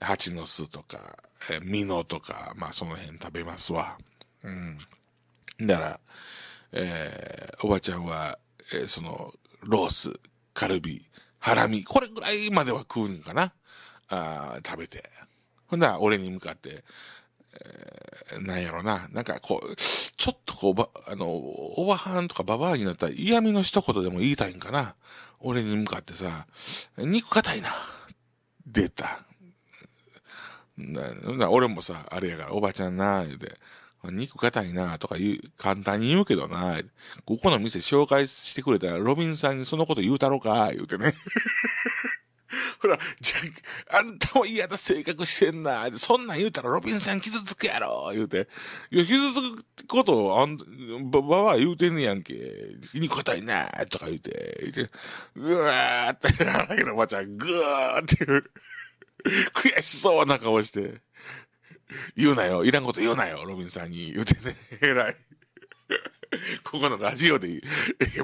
蜂の巣とか、えミノとか、まあその辺食べますわ。うん。だから、えー、おばちゃんは、えー、その、ロース、カルビ、ハラミ、これぐらいまでは食うんかな。あ食べて。ほんなら、俺に向かって、えー、なんやろな。なんかこう、ちょっとこう、ば、あの、おばはんとかばばあになったら嫌味の一言でも言いたいんかな。俺に向かってさ、肉硬いな。出た。俺もさ、あれやから、おばちゃんな、言うて、肉硬いな、とか言う、簡単に言うけどな、ここの店紹介してくれたら、ロビンさんにそのこと言うたろか、言うてね。ほら、じゃあ、あんたも嫌だ性格してんな。そんなん言うたらロビンさん傷つくやろ言うて。いや、傷つくことをあん、ば、ばは言うてんねやんけ。肉硬いなとか言うて。言うて、うわーって、だけのおばちゃん、ぐーって言う。悔しそうな顔して、言うなよ、いらんこと言うなよ、ロビンさんに言うてね、偉い。ここのラジオで、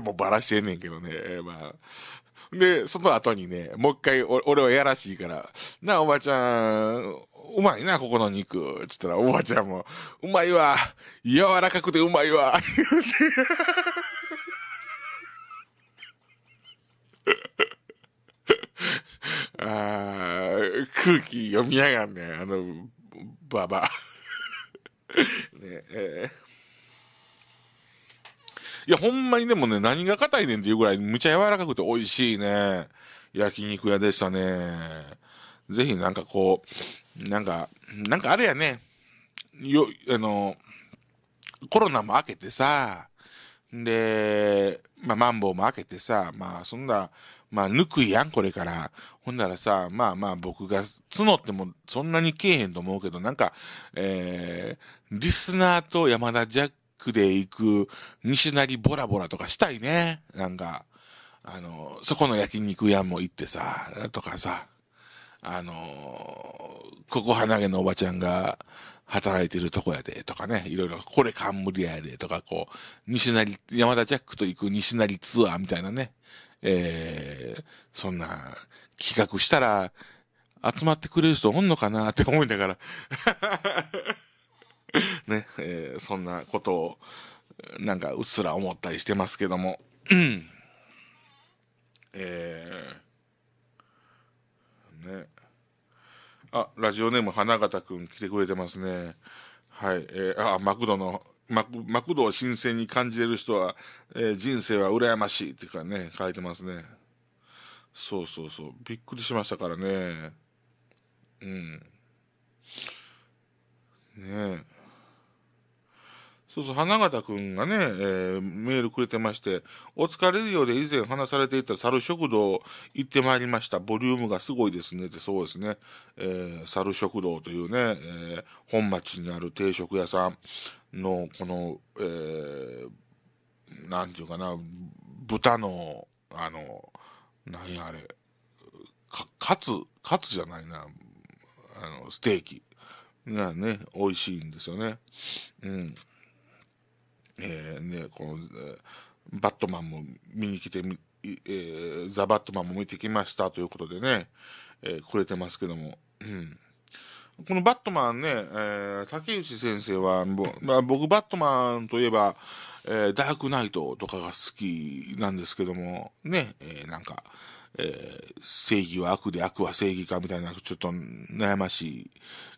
もうバラしてんねんけどね、まあ。で、その後にね、もう一回俺はやらしいから、なおばちゃん、うまいな、ここの肉。つったら、おばちゃんも、うまいわ。柔らかくてうまいわ。言うて。空気読みやがんねあの、ばば。ねえー、いや、ほんまにでもね、何が硬いねんっていうぐらい、むちゃ柔らかくて美味しいね。焼肉屋でしたね。ぜひなんかこう、なんか、なんかあれやね。よ、あの、コロナも明けてさ、で、まあ、マンボウも明けてさ、まあ、そんな、まあ、ぬくいやん、これから。ほんならさ、まあまあ僕が募ってもそんなにけえへんと思うけど、なんか、えー、リスナーと山田ジャックで行く西成ボラボラとかしたいね。なんか、あの、そこの焼肉屋も行ってさ、とかさ、あのここ花毛のおばちゃんが働いてるとこやで、とかね、いろいろ、これ冠やで、とか、こう、西成、山田ジャックと行く西成ツアーみたいなね、えー、そんな、企画したら、集まってくれる人おんのかなって思いながら ね、えー、そんなことを、なんかうっすら思ったりしてますけども、えー、ね。あ、ラジオネーム花形くん来てくれてますね。はい。えー、あ、マクドの、マクマクドを新鮮に感じれる人は、えー、人生は羨ましいっていうかね、書いてますね。そうそうそうびっくりしましたからねうんねえそうそう花形君がね、えー、メールくれてまして「お疲れるようで以前話されていた猿食堂行ってまいりましたボリュームがすごいですね」ってそうですね、えー、猿食堂というね、えー、本町にある定食屋さんのこの、えー、なんていうかな豚のあの何あれかカツカツじゃないなあのステーキがね美味しいんですよねうんえーね、ねこの、えー、バットマンも見に来てみ、えー、ザ・バットマンも見てきましたということでね、えー、くれてますけどもうんこのバットマンね、えー、竹内先生は、まあ、僕バットマンといえば、えー、ダークナイトとかが好きなんですけども、ね、えー、なんか、えー、正義は悪で悪は正義かみたいな、ちょっと悩ましい、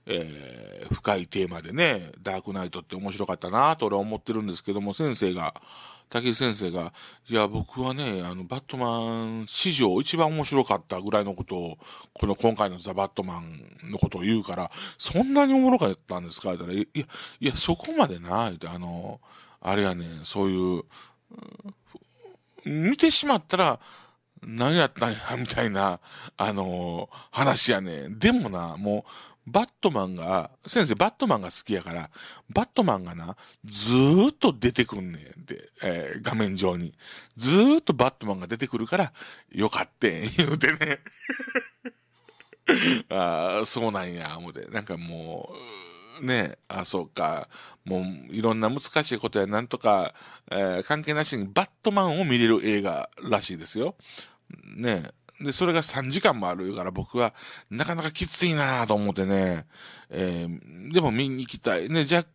えー、深いテーマでね、ダークナイトって面白かったなと俺は思ってるんですけども、先生が、武井先生が、いや、僕はね、あの、バットマン史上一番面白かったぐらいのことを、この今回のザ・バットマンのことを言うから、そんなにおもろかったんですか言ったら、いや、いや、そこまでな、言って、あの、あれやね、そういう、見てしまったら、何やったんや、みたいな、あのー、話やねでもな、もう、バットマンが、先生、バットマンが好きやから、バットマンがな、ずーっと出てくんねんって、えー、画面上に。ずーっとバットマンが出てくるから、よかってん、言うてね。ああ、そうなんや、思うて。なんかもう、ねあ、そうか。もう、いろんな難しいことや、なんとか、えー、関係なしにバットマンを見れる映画らしいですよ。ねで、それが3時間もあるから僕はなかなかきついなと思ってね、えー、でも見に行きたい。ね、ジャック、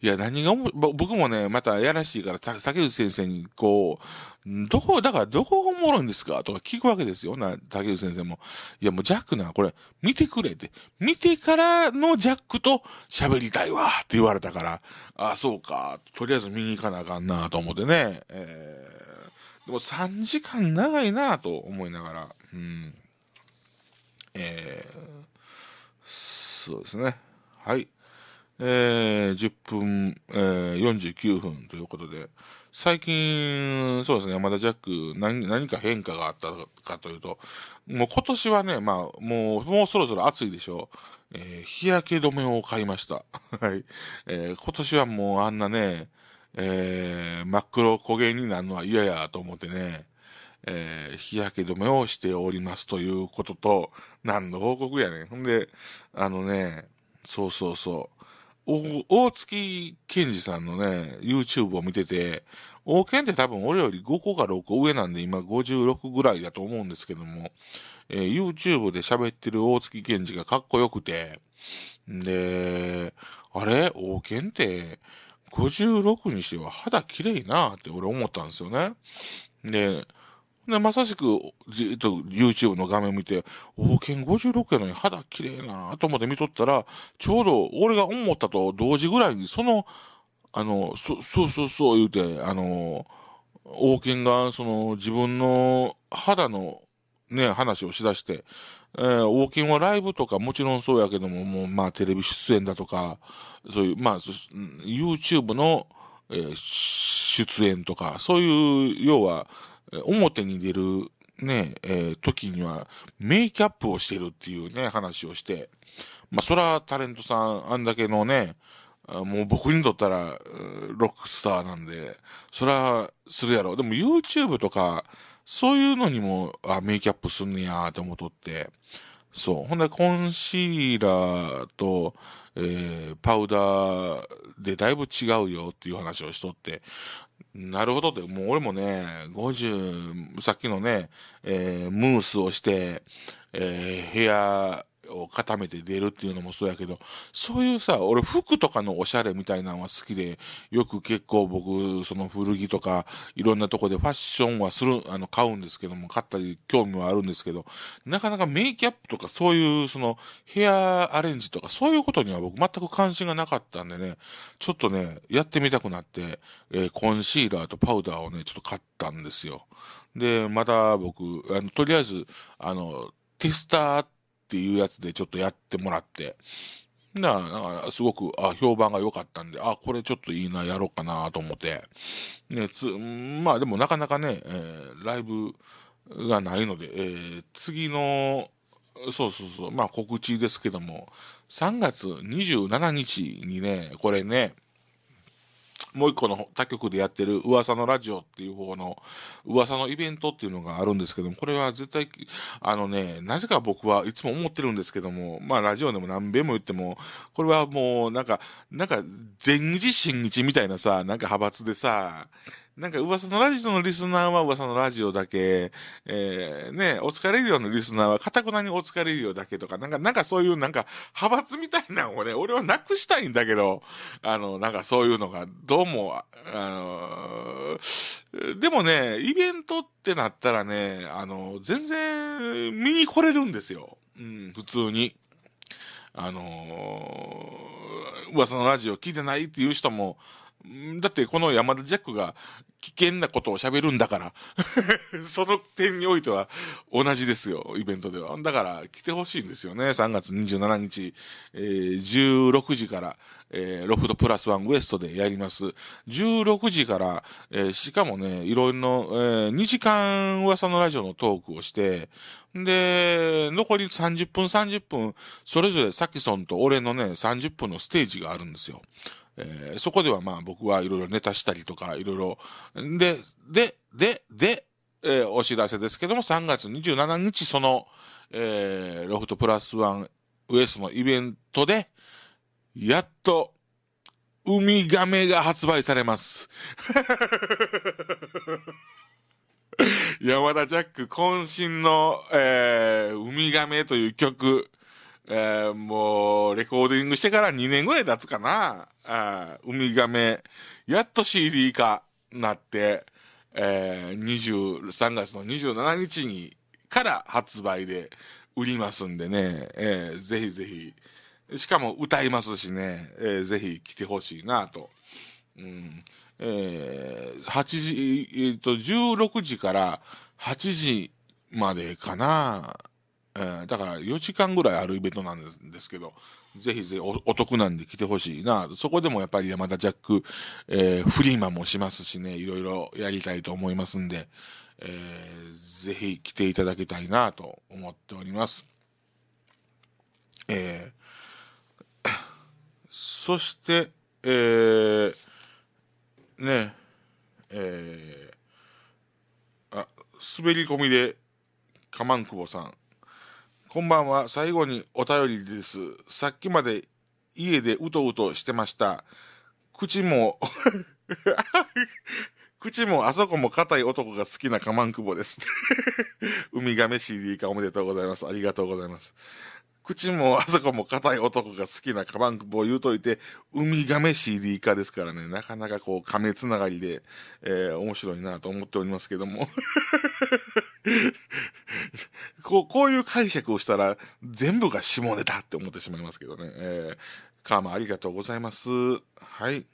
いや何が僕もね、またやらしいから、竹内先生にこう、どこ、だからどこがおもろいんですかとか聞くわけですよ。な、竹内先生も。いやもうジャックな、これ、見てくれって。見てからのジャックと喋りたいわって言われたから、あ、そうか。とりあえず見に行かなあかんなと思ってね。えーでも3時間長いなと思いながら、うん。えー、そうですね。はい。えー、10分、えー、49分ということで、最近、そうですね、山田ジャック何、何か変化があったかというと、もう今年はね、まあ、もう、もうそろそろ暑いでしょう。えー、日焼け止めを買いました。はい。えー、今年はもうあんなね、えー、真っ黒焦げになるのは嫌やと思ってね、えー、日焼け止めをしておりますということと、何の報告やねん。ほんで、あのね、そうそうそう。大月健二さんのね、YouTube を見てて、大健って多分俺より5個か6個上なんで、今56ぐらいだと思うんですけども、えー、YouTube で喋ってる大月健二がかっこよくて、んで、あれ大健って、56にしては肌綺麗なって俺思ったんですよね。で、で、まさしく、じっと YouTube の画面見て、王権56やのに肌綺麗なと思って見とったら、ちょうど俺が思ったと同時ぐらいに、その、あの、そ、そうそうそう言うて、あの、王権が、その、自分の肌の、ね、話をしだして、えー、ングはライブとかもちろんそうやけども、もうまあテレビ出演だとか、そういう、まあ、YouTube の、えー、出演とか、そういう、要は、表に出るね、えー、時にはメイキャップをしてるっていうね、話をして、まあそらタレントさん、あんだけのね、もう僕にとったら、ロックスターなんで、そらするやろ。でも YouTube とか、そういうのにも、あ、メイキャップすんねやーって思っとって。そう。ほんで、コンシーラーと、えー、パウダーでだいぶ違うよっていう話をしとって、なるほどって、もう俺もね、50、さっきのね、えー、ムースをして、えー、ヘアを固めて出るっていうのもそうやけど、そういうさ、俺服とかのおしゃれみたいなのは好きで、よく結構僕、その古着とか、いろんなとこでファッションはする、あの、買うんですけども、買ったり興味はあるんですけど、なかなかメイキャップとかそういう、その、ヘアアレンジとか、そういうことには僕全く関心がなかったんでね、ちょっとね、やってみたくなって、えー、コンシーラーとパウダーをね、ちょっと買ったんですよ。で、また僕、あの、とりあえず、あの、テスターって、っていうやつでちょっとやってもらって、な、なんか、すごく、あ、評判が良かったんで、あ、これちょっといいな、やろうかなと思って。ね、つ、まあでもなかなかね、えー、ライブがないので、えー、次の、そうそうそう、まあ告知ですけども、3月27日にね、これね、もう一個の他局でやってる噂のラジオっていう方の噂のイベントっていうのがあるんですけども、これは絶対、あのね、なぜか僕はいつも思ってるんですけども、まあラジオでも何べんも言っても、これはもうなんか、なんか前日新日みたいなさ、なんか派閥でさ、なんか噂のラジオのリスナーは噂のラジオだけ、えー、ね、お疲れるようなリスナーは、かたくなにお疲れるようだけとか、なんか、なんかそういうなんか、派閥みたいなのをね、俺はなくしたいんだけど、あの、なんかそういうのが、どうも、あのー、でもね、イベントってなったらね、あの、全然見に来れるんですよ。うん、普通に。あのー、噂のラジオ聞いてないっていう人も、だってこの山田ジャックが危険なことを喋るんだから その点においては同じですよ、イベントでは。だから来てほしいんですよね、3月27日、えー、16時から、えー、ロフトプラスワンウエストでやります。16時から、えー、しかもね、いろいろの、えー、2時間噂のラジオのトークをして、で、残り30分30分、それぞれサキソンと俺のね、30分のステージがあるんですよ。えー、そこではまあ僕はいろいろネタしたりとか、いろいろ、で、で、で、で、えー、お知らせですけども、3月27日、その、えー、ロフトプラスワンウエストのイベントで、やっと、ウミガメが発売されます。山田ジャック渾身の、えー、ウミガメという曲、えー、もう、レコーディングしてから2年ぐらい経つかな。ウミガメ、やっと CD 化なって、えー、23月の27日に、から発売で売りますんでね、えー、ぜひぜひ、しかも歌いますしね、えー、ぜひ来てほしいなと。うんえー、8時、えー、と、16時から8時までかな、えー、だから4時間ぐらいあるイベントなんですけど、ぜひぜひお得なんで来てほしいな。そこでもやっぱり山田ジャック、えー、フリーマンもしますしね、いろいろやりたいと思いますんで、えー、ぜひ来ていただきたいなと思っております。えー、そして、えー、ね、えー、あ、滑り込みで、カマンクぼさん、こんばんは。最後にお便りです。さっきまで家でうとうとしてました。口も 口もあそこも硬い男が好きなカマンクボです。ウミガメ CD 化おめでとうございます。ありがとうございます。口もあそこも硬い男が好きなカマンクボを言うといて、ウミガメ CD 化ですからね、なかなかこう、亀つながりで、えー、面白いなと思っておりますけども。こう、こういう解釈をしたら、全部が下ネタって思ってしまいますけどね。えー、カーマありがとうございます。はい。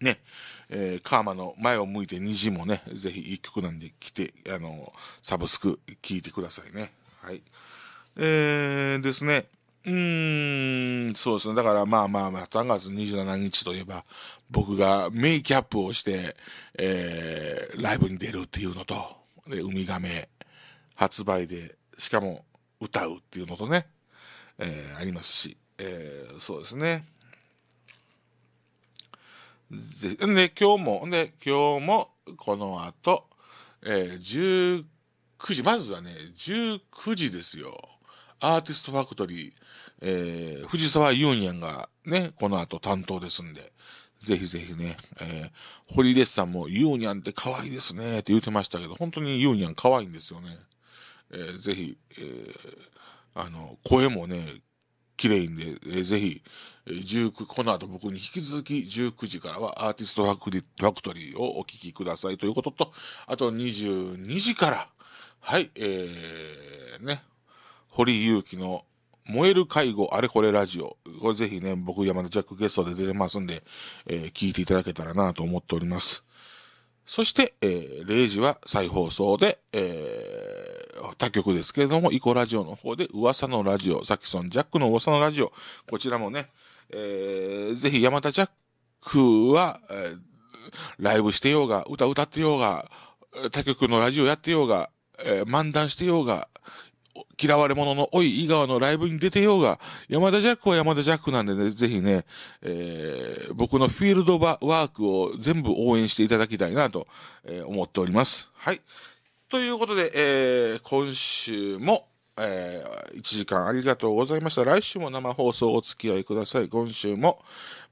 ね、えー、カーマの前を向いて虹もね、ぜひ一曲なんで来て、あの、サブスク聴いてくださいね。はい。えー、ですね。うーん、そうですね。だからまあまあまあ、3月27日といえば、僕がメイキャップをして、えー、ライブに出るっていうのと、で、ウミガメ発売で、しかも歌うっていうのとね、えー、ありますし、えー、そうですね。で、今日も、で、今日も、この後、えー、19時、まずはね、19時ですよ。アーティストファクトリー、えー、藤沢ユンヤンがね、この後担当ですんで、ぜひぜひね、えー、堀ですさんもユーニャンって可愛いですねって言ってましたけど、本当にユーニャン可愛いんですよね。えー、ぜひ、えー、あの、声もね、綺麗んで、えー、ぜひ、えー、19、この後僕に引き続き19時からはアーティストファクリファクトリーをお聴きくださいということと、あと22時から、はい、えー、ね、堀祐樹の燃える介護あれこれラジオ。これぜひね、僕山田ジャックゲストで出てますんで、えー、聞いていただけたらなと思っております。そして、えー、0時は再放送で、えー、他局ですけれども、イコラジオの方で、噂のラジオ、サキソンジャックの噂のラジオ、こちらもね、えー、ぜひ山田ジャックは、えー、ライブしてようが、歌歌ってようが、他局のラジオやってようが、えー、漫談してようが、嫌われ者の多い井川のライブに出てようが、山田ジャックは山田ジャックなんでね、ぜひね、えー、僕のフィールドワークを全部応援していただきたいなと、えー、思っております。はい。ということで、えー、今週も、えー、1時間ありがとうございました。来週も生放送お付き合いください。今週も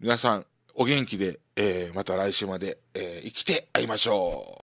皆さんお元気で、えー、また来週まで、えー、生きて会いましょう。